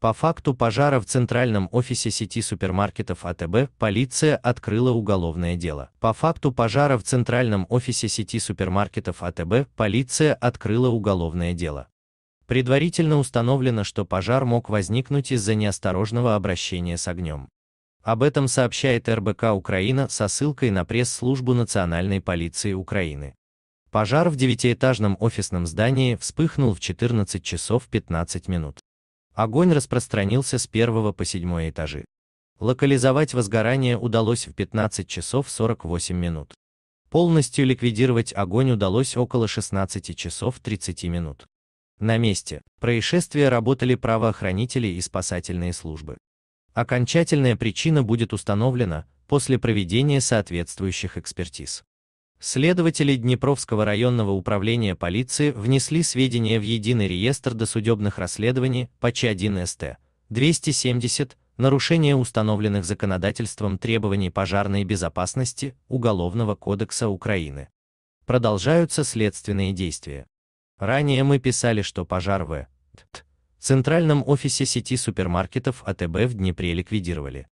По факту пожара в центральном офисе сети супермаркетов АТБ полиция открыла уголовное дело. По факту пожара в центральном офисе сети супермаркетов АТБ полиция открыла уголовное дело. Предварительно установлено, что пожар мог возникнуть из-за неосторожного обращения с огнем. Об этом сообщает РБК Украина со ссылкой на пресс-службу Национальной полиции Украины. Пожар в девятиэтажном офисном здании вспыхнул в 14 часов 15 минут. Огонь распространился с первого по седьмой этажи. Локализовать возгорание удалось в 15 часов 48 минут. Полностью ликвидировать огонь удалось около 16 часов 30 минут. На месте происшествия работали правоохранители и спасательные службы. Окончательная причина будет установлена после проведения соответствующих экспертиз. Следователи Днепровского районного управления полиции внесли сведения в единый реестр досудебных расследований по Ч1СТ 270 нарушение установленных законодательством требований пожарной безопасности Уголовного кодекса Украины. Продолжаются следственные действия. Ранее мы писали, что пожар в центральном офисе сети супермаркетов АТБ в Днепре ликвидировали.